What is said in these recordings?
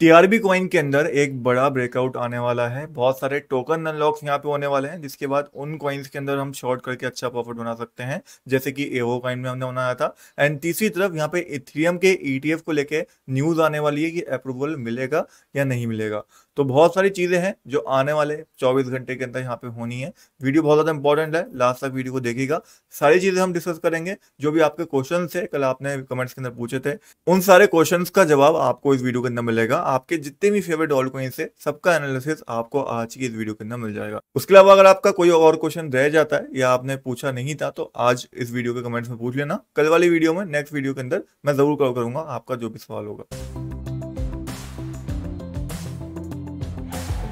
TRB coin के अंदर एक बड़ा ब्रेकआउट आने वाला है बहुत सारे टोकन अनलॉक्स यहाँ पे होने वाले हैं जिसके बाद उन कॉइन्स के अंदर हम शॉर्ट करके अच्छा प्रॉफिट बना सकते हैं जैसे कि एओ कॉइन में हमने बनाया था एंड तीसरी तरफ यहाँ पे इथेरियम के ईटीएफ e को लेके न्यूज आने वाली है कि अप्रूवल मिलेगा या नहीं मिलेगा तो बहुत सारी चीज़ें हैं जो आने वाले 24 घंटे के अंदर यहाँ पे होनी है वीडियो बहुत ज़्यादा इंपॉर्टेंट है लास्ट तक वीडियो को देखिएगा सारी चीज़ें हम डिस्कस करेंगे जो भी आपके क्वेश्चन है कल आपने कमेंट्स के अंदर पूछे थे उन सारे क्वेश्चन का जवाब आपको इस वीडियो के अंदर मिलेगा आपके जितने भी फेवरेट ऑल को इनसे सबका एनालिसिस आपको आज की इस वीडियो के अंदर मिल जाएगा उसके अलावा अगर आपका कोई और क्वेश्चन रह जाता है या आपने पूछा नहीं था तो आज इस वीडियो के कमेंट्स में पूछ लेना कल वाली वीडियो में नेक्स्ट वीडियो के अंदर मैं जरूर कवर करूंगा आपका जो भी सवाल होगा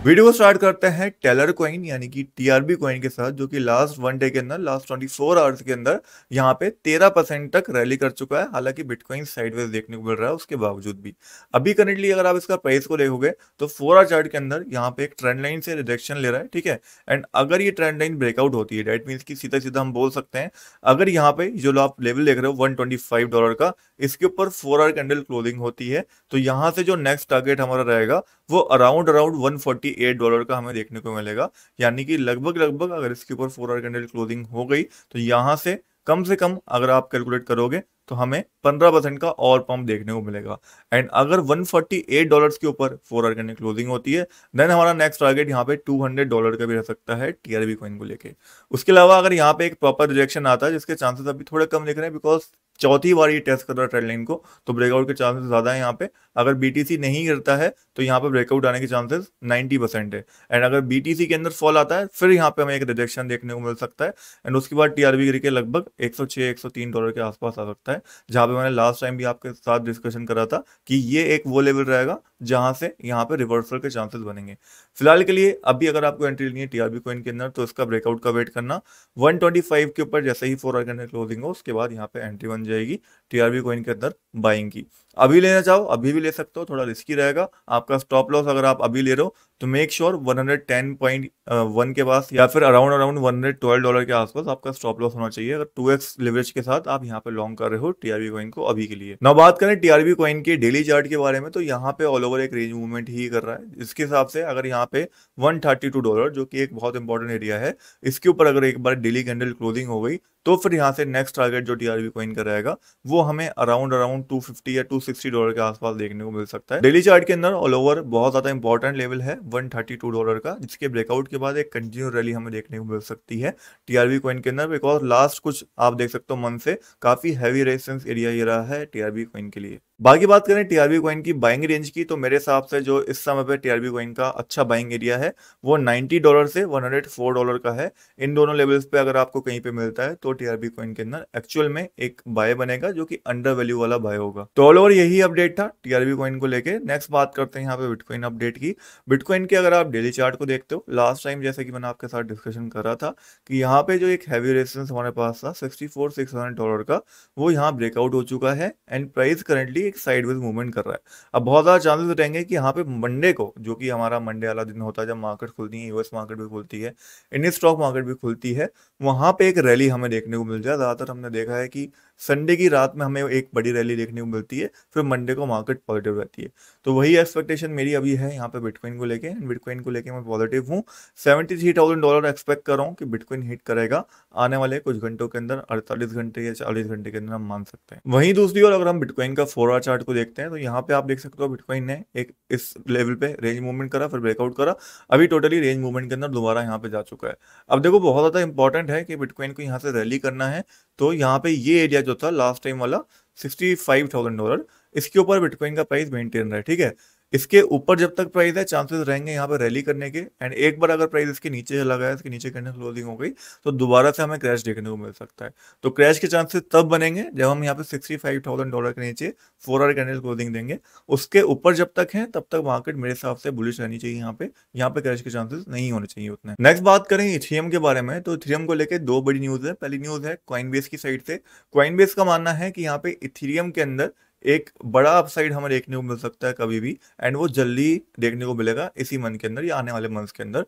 वीडियो स्टार्ट करते हैं टेलर कॉइन यानी कि टीआरबी कॉइन के साथ जो कि लास्ट वन डे के अंदर लास्ट 24 फोर आवर्स के अंदर यहाँ पे 13 परसेंट तक रैली कर चुका है हालांकि बिटकॉइन साइडवेज देखने को मिल रहा है उसके बावजूद भी अभी करेंटली अगर आप इसका प्राइस को देखोगे तो फोर आर चार्ट के अंदर यहाँ पे एक ट्रेंड लाइन से रिजेक्शन ले रहा है ठीक है एंड अगर ये ट्रेंड लाइन ब्रेकआउट होती है डेट मीन्स की सीधा सीधा हम बोल सकते हैं अगर यहाँ पे जो आप लेवल देख रहे हो वन डॉलर का इसके ऊपर फोर आर कैंडल क्लोजिंग होती है तो यहाँ से जो नेक्स्ट टारगेट हमारा रहेगा वो around around one eight dollar का हमें देखने को मिलेगा यानी कि लगभग लगभग अगर इसके ऊपर फोर आर कैंडल क्लोजिंग हो गई तो यहाँ से कम से कम अगर आप कैलकुलेट करोगे तो हमें पंद्रह परसेंट का और पंप देखने को मिलेगा एंड अगर 148 डॉलर्स के ऊपर फोर आर कैंडल क्लोजिंग होती है देन हमारा नेक्स्ट टारगेट यहाँ पे 200 डॉलर का भी रह सकता है टीआरबी कॉइन को लेके उसके अलावा अगर यहाँ पे एक प्रॉपर रिजेक्शन आता है जिसके चांसेस अभी थोड़े कम देख रहे हैं बिकॉज चौथी बार ये टेस्ट कर रहा है ट्रेड लाइन को तो ब्रेकआउट के चांसेस ज़्यादा है यहाँ पे अगर बीटीसी नहीं गिरता है तो यहाँ पे ब्रेकआउट आने के चांसेस 90 परसेंट है एंड अगर बीटीसी के अंदर फॉल आता है फिर यहाँ पे हमें एक रिजेक्शन देखने को मिल सकता है एंड उसके बाद टीआरबी गिर के लगभग 106 103 डॉलर के आसपास आ सकता है जहां पे मैंने लास्ट टाइम भी आपके साथ डिस्कशन करा था कि ये एक वो लेवल रहेगा जहां से यहाँ पे रिवर्सल के चांसेस बनेंगे फिलहाल के लिए अभी अगर आपको एंट्री लेनी है टीआरबी कॉइन के अंदर तो इसका ब्रेकआउट का वेट करना 125 के ऊपर जैसे ही फोर आर के अंदर क्लोजिंग हो उसके बाद यहाँ पे एंट्री बन जाएगी टीआरबी कॉइन के अंदर बाइंग की अभी लेना चाहो अभी भी ले सकते हो थोड़ा रिस्की रहेगा आपका स्टॉप लॉस अगर आप अभी ले रहे हो तो make sure one hundred ten point one के पास या फिर around around one hundred twelve dollar के आसपास आपका स्टॉप लॉस होना चाहिए अगर टू एक्स लिवरेज के साथ आप यहाँ पे लॉन्ग कर रहे हो टीआरबी कॉइन को अभी के लिए ना बात करें टीआरबी कॉइन के डेली चार्ट के बारे में तो यहाँ पे ऑल ओवर एक रेंज मूवमेंट ही कर रहा है इसके हिसाब से अगर यहाँ पे वन डॉलर जो कि एक बहुत इंपॉर्टेंट एरिया है इसके ऊपर अगर एक बार डेली कैंडल क्लोजिंग हो गई तो फिर यहाँ से नेक्स्ट टारगेट जो टीआरबी कोइन का रहेगा वो हमें अराउंड अराउंड 250 या 260 डॉलर के आसपास देखने को मिल सकता है डेली चार्ट के अंदर ऑल ओवर बहुत ज्यादा इंपॉर्टेंट लेवल है 132 डॉलर का जिसके ब्रेकआउट के बाद एक कंटिन्यू रैली हमें देखने को मिल सकती है टीआरबी कोइन के अंदर बिकॉज लास्ट कुछ आप देख सकते हो मन से काफी हैवी रेजिस्टेंस एरिया ये रहा है टीआरबी कोइन के लिए बाकी बात करें टीआरबी कॉइन की बाइंग रेंज की तो मेरे हिसाब से जो इस समय पे टीआरबी कॉइन का अच्छा बाइंग एरिया है वो 90 डॉलर से 104 डॉलर का है इन दोनों लेवल्स पे अगर आपको कहीं पे मिलता है तो टीआरबी कॉइन के अंदर एक्चुअल में एक बाय बनेगा जो कि अंडर वैल्यू वाला बाय होगा तो ऑल ओवर यही अपडेट था टीआरबी कॉइन को लेकर नेक्स्ट बात करते हैं यहाँ पे बिटकॉइन अपडेट की बिटकॉइन के अगर आप डेली चार्ट को देखते हो लास्ट टाइम जैसे कि मैंने आपके साथ डिस्कशन कर रहा था कि यहाँ पे जो एक हैवी रेजिस्टेंस हमारे पास था सिक्सटी डॉलर का वो यहाँ ब्रेकआउट हो चुका है एंड प्राइस करेंटली ऑलरेडी एक साइडवेज मूवमेंट कर रहा है अब बहुत ज़्यादा चांसेस रहेंगे कि यहाँ पे मंडे को जो कि हमारा मंडे वाला दिन होता है जब मार्केट खुलती है यूएस मार्केट भी खुलती है इंडियन स्टॉक मार्केट भी खुलती है वहां पर एक रैली हमें देखने को मिल जाए ज़्यादातर हमने देखा है कि संडे की रात में हमें एक बड़ी रैली देखने को मिलती है फिर मंडे को मार्केट पॉजिटिव रहती है तो वही एक्सपेक्टेशन मेरी अभी है यहाँ पे बिटकॉइन को लेके एंड बिटकॉइन को लेके मैं पॉजिटिव हूँ seventy three thousand dollar expect कर रहा हूँ कि बिटकॉइन हिट करेगा आने वाले कुछ घंटों के अंदर अड़तालीस घंटे या चालीस घंटे के अंदर हम मान सकते हैं वहीं दूसरी ओर अगर हम बिटकॉइन का फोर आर चार्ट को देखते हैं तो यहाँ पे आप देख सकते हो बिटकॉइन ने एक इस लेवल पे रेंज मूवमेंट करा फिर ब्रेकआउट करा अभी टोटली रेंज मूवमेंट के अंदर दोबारा यहाँ पे जा चुका है अब देखो बहुत ज़्यादा इंपॉर्टेंट है कि बिटकॉइन को यहाँ से रैली करना है तो यहाँ पे ये एरिया जो था लास्ट टाइम वाला सिक्सटी फाइव थाउजेंड डॉलर इसके ऊपर बिटकॉइन का प्राइस मेंटेन रहा है ठीक है इसके ऊपर जब तक प्राइस है चांसेस रहेंगे यहाँ पर रैली करने के एंड एक बार अगर प्राइस इसके नीचे चला गया इसके नीचे कैंडल क्लोजिंग हो गई तो दोबारा से हमें क्रैश देखने को मिल सकता है तो क्रैश के चांसेस तब बनेंगे जब हम यहाँ पे सिक्सटी फाइव थाउजेंड डॉलर के नीचे फोर आर कैंडल क्लोजिंग देंगे उसके ऊपर जब तक है तब तक मार्केट मेरे हिसाब से बुलिश रहनी चाहिए यहाँ पे यहाँ पे क्रैश के चांसेस नहीं होने चाहिए उतने नेक्स्ट बात करें इथियम के बारे में तो इथियम को लेकर दो बड़ी न्यूज है पहली न्यूज है क्वाइन की साइड से क्वाइन का मानना है कि यहाँ पे इथियम के अंदर एक बड़ा अपसाइड हमें देखने को मिल सकता है कभी भी एंड वो जल्दी देखने को मिलेगा इसी मंथ के अंदर या आने वाले मंथ के अंदर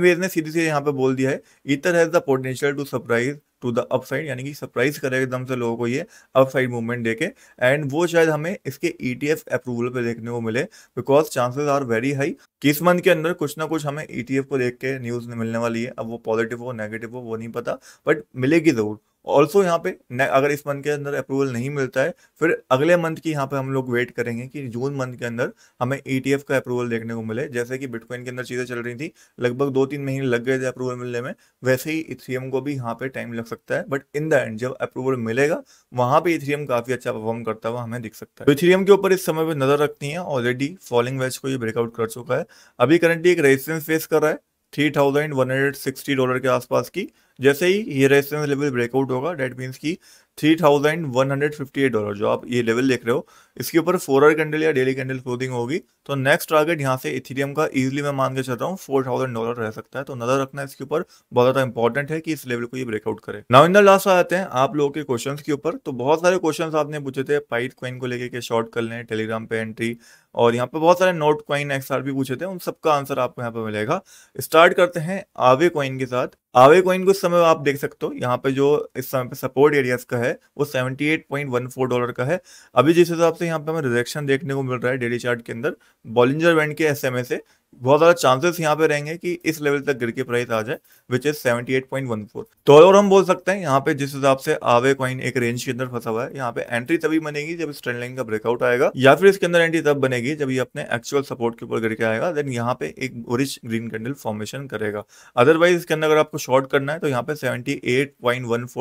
वेज ने सीधी सीधे यहाँ पे बोल दिया है ether has the potential to surprise to the upside यानी कि सरप्राइज करेगा एकदम से लोगों को ये अपसाइड मूवमेंट देके एंड वो शायद हमें इसके ईटीएफ e अप्रूवल पे देखने को मिले because chances are very high कि इस मंथ के अंदर कुछ ना कुछ हमें ईटीएफ e को देख के न्यूज़ मिलने वाली है अब वो पॉजिटिव हो नेगेटिव हो वो नहीं पता बट मिलेगी जरूर ऑल्सो यहाँ पे अगर इस मंथ के अंदर अप्रूवल नहीं मिलता है फिर अगले मंथ की यहाँ पे हम लोग वेट करेंगे कि जून मंथ के अंदर हमें ई e का अप्रूवल देखने को मिले जैसे कि बिटकॉइन के अंदर चीज़ें चल रही थी लगभग दो तीन महीने लग गए थे अप्रूवल मिलने में वैसे ही इथ्रियम को भी यहाँ पे टाइम लग सकता है बट इन द एंड जब अप्रूवल मिलेगा वहाँ पे इथ्रियम काफ़ी अच्छा परफॉर्म करता हुआ हमें दिख सकता है इथ्रियम के ऊपर इस समय पर नज़र रखती है ऑलरेडी फॉलिंग वेज को ये ब्रेकआउट कर चुका है अभी करंटली एक रेजिस्टेंस फेस कर रहा है three thousand one hundred sixty dollar के आसपास की जैसे ही ये रेजिस्टेंस लेवल ब्रेकआउट होगा डेट मीन्स कि three thousand one hundred fifty eight dollar जो आप ये लेवल देख रहे हो इसके ऊपर फोर आर कैंडल या डेली कैंडल क्लोजिंग होगी तो नेक्स्ट टारगेट यहाँ से इथीरियम का इजिली मैं मान के चल रहा हूँ फोर थाउजेंड डॉलर रह सकता है तो नजर रखना इसके ऊपर बहुत ज्यादा इंपॉर्टेंट है कि इस लेवल को ये ब्रेकआउट करे नाउ इन द लास्ट आ जाते हैं आप लोगों के क्वेश्चन के ऊपर तो बहुत सारे क्वेश्चन आपने पूछे थे पाइट क्वाइन को लेकर शॉर्ट कर लें टेलीग्राम पे एंट्री और यहाँ पे बहुत सारे नोट क्वाइन एक्स भी पूछे थे उन सबका आंसर आपको यहाँ पे मिलेगा स्टार्ट करते हैं आवे क्वाइन के साथ आवे क्वाइन को इस समय आप देख सकते हो यहाँ पे जो इस समय पे सपोर्ट एरियाज का है है वो 78.14 डॉलर का है अभी जिस हिसाब से यहाँ पे हमें रिजेक्शन देखने को मिल रहा है डेली चार्ट के अंदर बॉलिंजर बैंड के एस से बहुत ज़्यादा चांसेस यहाँ पे रहेंगे कि इस लेवल तक गिर के प्राइस आ जाए विच इज फोर तो और हम बोल सकते हैं यहाँ पे जिस हिसाब से आवे कॉइन एक रेंज के अंदर फंसा हुआ है यहाँ पे एंट्री तभी बनेगी जब इस ट्रेंड लाइन का ब्रेकआउट आएगा या फिर इसके अंदर एंट्री तब बनेगी जब ये अपने एक्चुअल सपोर्ट के ऊपर गिर के आएगा देन यहाँ पे एक ओरिज ग्रीन कैंडल फॉर्मेशन करेगा अदरवाइज इसके अंदर अगर आपको शॉर्ट करना है तो यहाँ पे सेवेंटी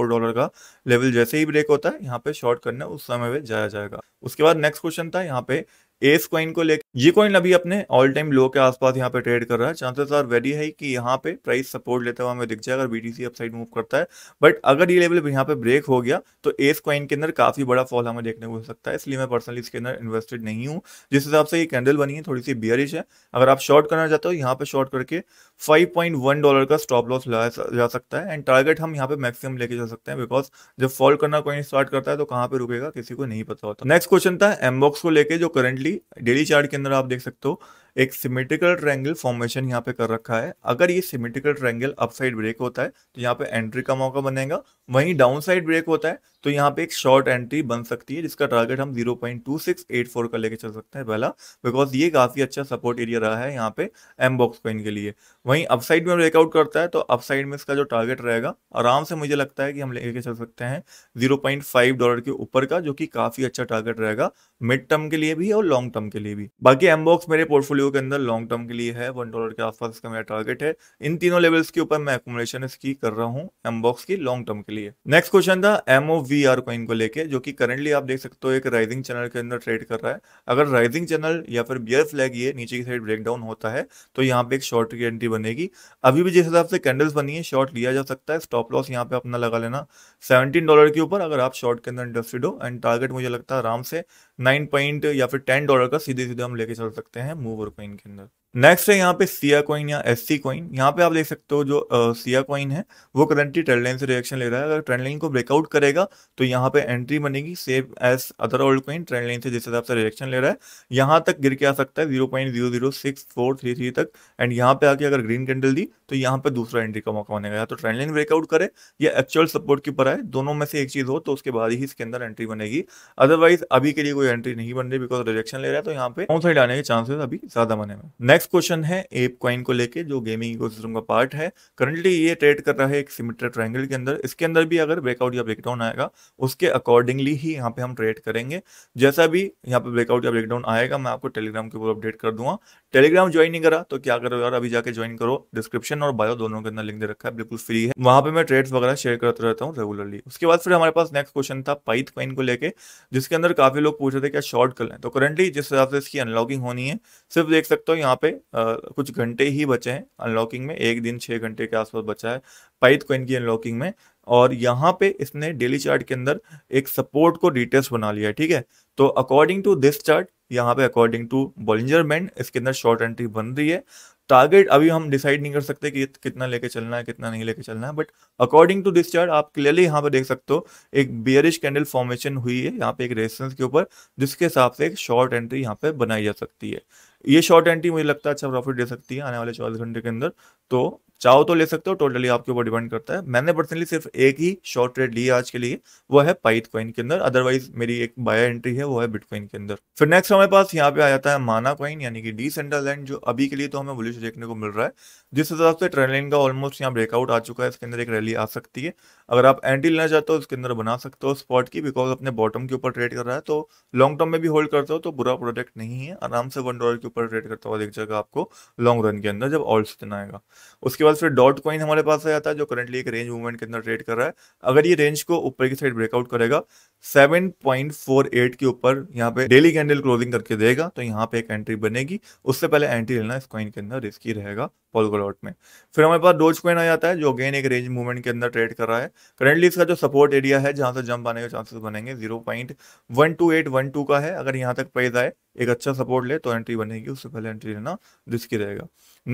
डॉलर का लेवल जैसे ही ब्रेक होता है यहाँ पे शॉर्ट करना उस समय में जाया जाएगा उसके बाद नेक्स्ट क्वेश्चन था यहाँ पे एस कॉइन को लेकर ये कॉइन अभी अपने ऑल टाइम लो के आसपास यहाँ पे ट्रेड कर रहा है चांसेस आर वेरी हाई कि यहाँ पे प्राइस सपोर्ट लेता हुआ हमें दिख जाएगा बीटीसी अपसाइड मूव करता है बट अगर ये लेवल यहाँ पे ब्रेक हो गया तो एस कॉइन के अंदर काफी बड़ा फॉल हमें देखने को मिल सकता है इसलिए मैं पर्सनली इसके अंदर इन्वेस्टेड नहीं हूँ जिस हिसाब से ये कैंडल बनी है थोड़ी सी बियरिश है अगर आप शॉर्ट करना चाहते हो यहाँ पे शॉर्ट करके फाइव डॉलर का स्टॉप लॉस लगाया जा सकता है एंड टारगेट हम यहाँ पे मैक्सिमम लेके जा सकते हैं बिकॉज जब फॉल करना कॉइन स्टार्ट करता है तो कहाँ पे रुकेगा किसी को नहीं पता होता नेक्स्ट क्वेश्चन था एमबॉक्स को लेके जो करंटली डेली चार्ट के अंदर आप देख सकते हो एक सिमेट्रिकल ट्रायंगल फॉर्मेशन यहाँ पे कर रखा है अगर ये सिमेट्रिकल ट्रायंगल अपसाइड ब्रेक होता है तो यहाँ पे एंट्री का मौका बनेगा वहीं डाउन साइड ब्रेक होता है तो यहाँ पे एक शॉर्ट एंट्री बन सकती है जिसका टारगेट हम 0.2684 का लेके चल सकते हैं पहला बिकॉज ये काफ़ी अच्छा सपोर्ट एरिया रहा है यहाँ पे एम बॉक्स कॉइन के लिए वहीं अपसाइड में ब्रेकआउट करता है तो अपसाइड में इसका जो टारगेट रहेगा आराम से मुझे लगता है कि हम लेके चल सकते हैं जीरो डॉलर के ऊपर का जो की काफ़ी अच्छा टारगेट रहेगा मिड टर्म के लिए भी और लॉन्ग टर्म के लिए भी बाकी एम बॉक्स मेरे पोर्टफोलियो के अंदर लॉन्ग टर्म के लिए है वन डॉलर के आसपास इसका मेरा टारगेट है इन तीनों लेवल्स के ऊपर मैं एकोमोडेशन इसकी कर रहा हूँ एम बॉक्स की लॉन्ग टर्म के लिए नेक्स्ट क्वेश्चन था एमओवी वी आर कॉइन को लेके जो कि करंटली आप देख सकते हो एक राइजिंग चैनल के अंदर ट्रेड कर रहा है अगर राइजिंग चैनल या फिर बियर फ्लैग ये नीचे की साइड ब्रेक डाउन होता है तो यहाँ पे एक शॉर्ट की एंट्री बनेगी अभी भी जिस हिसाब से कैंडल्स बनी है शॉर्ट लिया जा सकता है स्टॉप लॉस यहाँ पे अपना लगा लेना सेवनटीन डॉलर के ऊपर अगर आप शॉर्ट के अंदर इंटरेस्टेड हो एंड टारगेट मुझे लगता है आराम से नाइन या फिर टेन डॉलर का सीधे सीधे हम लेके चल सकते हैं मूवर कॉइन के अंदर नेक्स्ट है यहाँ पे सिया कॉइन या एस सी कॉइन यहाँ पे आप देख सकते हो जो सिया uh, कॉइन है वो करंटली ट्रेंड लाइन से रिएक्शन ले रहा है अगर ट्रेंड लाइन को ब्रेकआउट करेगा तो यहाँ पे एंट्री बनेगी safe as other old coin trend line से जिस हिसाब से रिएक्शन ले रहा है यहाँ तक गिर के आ सकता है zero point zero zero six four three three तक एंड यहाँ पे आके अगर ग्रीन कैंडल दी तो यहाँ पे दूसरा एंट्री का मौका बनेगा या तो ट्रेंड लाइन ब्रेकआउट करे या एक्चुअल सपोर्ट के ऊपर आए दोनों में से एक चीज हो तो उसके बाद ही इसके अंदर एंट्री बनेगी अदरवाइज अभी के लिए कोई एंट्री नहीं बन रही बिकॉज रिएक्शन ले रहा है तो यहाँ पे साइड आने के चांसेस अभी ज्यादा बने नेक्स्ट नेक्स्ट क्वेश्चन है एप क्वाइन को लेके जो गेमिंग इकोसिस्टम का पार्ट है करंटली ये ट्रेड कर रहा है एक सिमिटर ट्रायंगल के अंदर इसके अंदर भी अगर ब्रेकआउट या ब्रेकडाउन आएगा उसके अकॉर्डिंगली ही यहाँ पे हम ट्रेड करेंगे जैसा भी यहाँ पे ब्रेकआउट या ब्रेकडाउन आएगा मैं आपको टेलीग्राम के ऊपर अपडेट कर दूंगा टेलीग्राम ज्वाइन नहीं करा तो क्या करो यार अभी जाकर ज्वाइन करो डिस्क्रिप्शन और बायो दोनों के अंदर लिंक दे रखा है बिल्कुल फ्री है वहां पर मैं ट्रेड वगैरह शेयर करता रहता हूँ रेगुलरली उसके बाद फिर हमारे पास नेक्स्ट क्वेश्चन था पाइथ क्वाइन को लेकर जिसके अंदर काफी लोग पूछ रहे थे क्या शॉर्ट कर लें तो करंटली जिस हिसाब से इसकी अनलॉकिंग होनी है सिर्फ देख सकते हो यहाँ पे कुछ घंटे ही बचे हैं अनलॉकिंग में एक दिन छः घंटे के आसपास बचा है पाइथ कोइन की अनलॉकिंग में और यहाँ पे इसने डेली चार्ट के अंदर एक सपोर्ट को रिटेस्ट बना लिया ठीक है तो अकॉर्डिंग टू दिस चार्ट यहाँ पे अकॉर्डिंग टू बॉलिंजर बैंड इसके अंदर शॉर्ट एंट्री बन रही है टारगेट अभी हम डिसाइड नहीं कर सकते कि कितना लेके चलना है कितना नहीं लेके चलना है but according to this chart आप क्लियरली यहाँ पर देख सकते हो एक बियरिश कैंडल फॉर्मेशन हुई है यहाँ पे एक रेजिस्टेंस के ऊपर जिसके हिसाब से एक शॉर्ट एंट्री यहाँ पे बनाई जा सकती है ये शॉर्ट एंट्री मुझे लगता है अच्छा प्रॉफिट दे सकती है आने वाले चौबीस घंटे के अंदर तो चाहो तो ले सकते हो टोटली आपके ऊपर डिपेंड करता है मैंने पर्सनली सिर्फ एक ही शॉर्ट ट्रेड ली आज के लिए वो है पाइथ कॉइन के अंदर अदरवाइज मेरी एक बाय एंट्री है वो है बिटकॉइन के अंदर फिर नेक्स्ट हमारे पास यहाँ पे आ जाता है माना कॉइन यानी कि डी जो अभी के लिए तो हमें बुलिश देखने को मिल रहा है जिस हिसाब से ट्रेन का ऑलमोस्ट यहाँ ब्रेकआउट आ चुका है इसके अंदर एक रैली आ सकती है अगर आप एंट्री लेना चाहते हो उसके अंदर बना सकते हो स्पॉट की बिकॉज अपने बॉटम के ऊपर ट्रेड कर रहा है तो लॉन्ग टर्म में भी होल्ड करते हो तो बुरा प्रोडक्ट नहीं है आराम से वन डॉलर के ऊपर ट्रेड करता हुआ देख जाएगा आपको लॉन्ग रन के अंदर जब ऑल्स आएगा उसके बाद फिर डॉट कॉइन हमारे पास आ जाता है जो करंटली एक रेंज मूवमेंट के अंदर ट्रेड कर रहा है अगर ये रेंज को ऊपर की साइड ब्रेकआउट करेगा 7.48 के ऊपर यहाँ पे डेली कैंडल क्लोजिंग करके देगा तो यहाँ पे एक एंट्री बनेगी उससे पहले एंट्री लेना इस कॉइन के अंदर रिस्की रहेगा पॉलगोलॉट में फिर हमारे पास डोज कॉइन आ जाता है जो अगेन एक रेंज मूवमेंट के अंदर ट्रेड कर रहा है करेंटली इसका जो सपोर्ट एरिया है जहां से जंप आने के चांसेस बनेंगे zero point one two eight one two का है अगर यहाँ तक प्राइज आए एक अच्छा सपोर्ट ले तो एंट्री बनेगी उससे पहले एंट्री लेना रिस्की रहेगा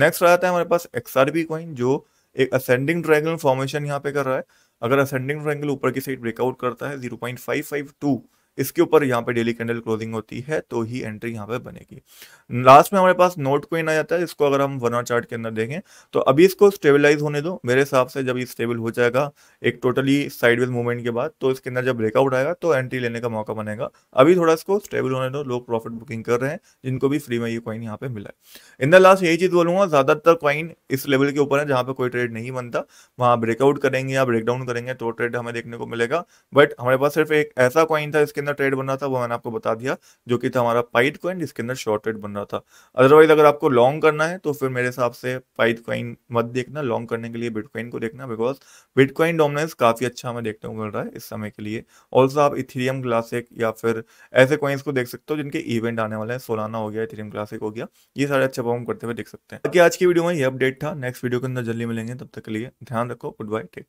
नेक्स्ट आ जाता है हमारे पास एक्सआरबी कॉइन जो एक असेंडिंग ट्रैगल फॉर्मेशन यहाँ पे कर रहा है अगर असेंडिंग ट्रायंगल ऊपर की साइड ब्रेकआउट करता है zero point five five two इसके ऊपर यहाँ पे डेली कैंडल क्लोजिंग होती है तो ही एंट्री यहाँ पे बनेगी लास्ट में हमारे पास नोट कोइन आ जाता है इसको अगर हम वन और चार्ट के अंदर देखें तो अभी इसको स्टेबलाइज होने दो मेरे हिसाब से जब ये स्टेबल हो जाएगा एक टोटली साइडवेज मूवमेंट के बाद तो इसके अंदर जब ब्रेकआउट आएगा तो एंट्री लेने का मौका बनेगा अभी थोड़ा इसको स्टेबल होने दो लोग प्रॉफिट बुकिंग कर रहे हैं जिनको भी फ्री में ये कॉइन यहाँ पे मिला है इन द लास्ट यही चीज़ बोलूंगा ज़्यादातर कॉइन इस लेवल के ऊपर है जहाँ पे कोई ट्रेड नहीं बनता वहाँ ब्रेकआउट करेंगे या ब्रेकडाउन करेंगे तो ट्रेड हमें देखने को मिलेगा बट हमारे पास सिर्फ एक ऐसा कॉइन था इसके अंदर ट्रेड बन रहा था वो मैंने आपको बता दिया जो कि था हमारा पाइट कॉइन जिसके अंदर शॉर्ट ट्रेड बन रहा था अदरवाइज अगर आपको लॉन्ग करना है तो फिर मेरे हिसाब से पाइट कॉइन मत देखना लॉन्ग करने के लिए बिटकॉइन को देखना बिकॉज बिटकॉइन डोमिनेंस काफ़ी अच्छा हमें देखने को मिल रहा है इस समय के लिए ऑल्सो आप इथीरियम क्लासिक या फिर ऐसे कॉइन्स को देख सकते हो जिनके इवेंट आने वाले हैं सोलाना हो गया इथीरियम क्लासिक हो गया ये सारे अच्छा परफॉर्म करते हुए देख सकते हैं बाकी आज की वीडियो में ये अपडेट था नेक्स्ट वीडियो के अंदर जल्दी मिलेंगे तब तक के लिए ध्यान रखो गुड बाय टेक केयर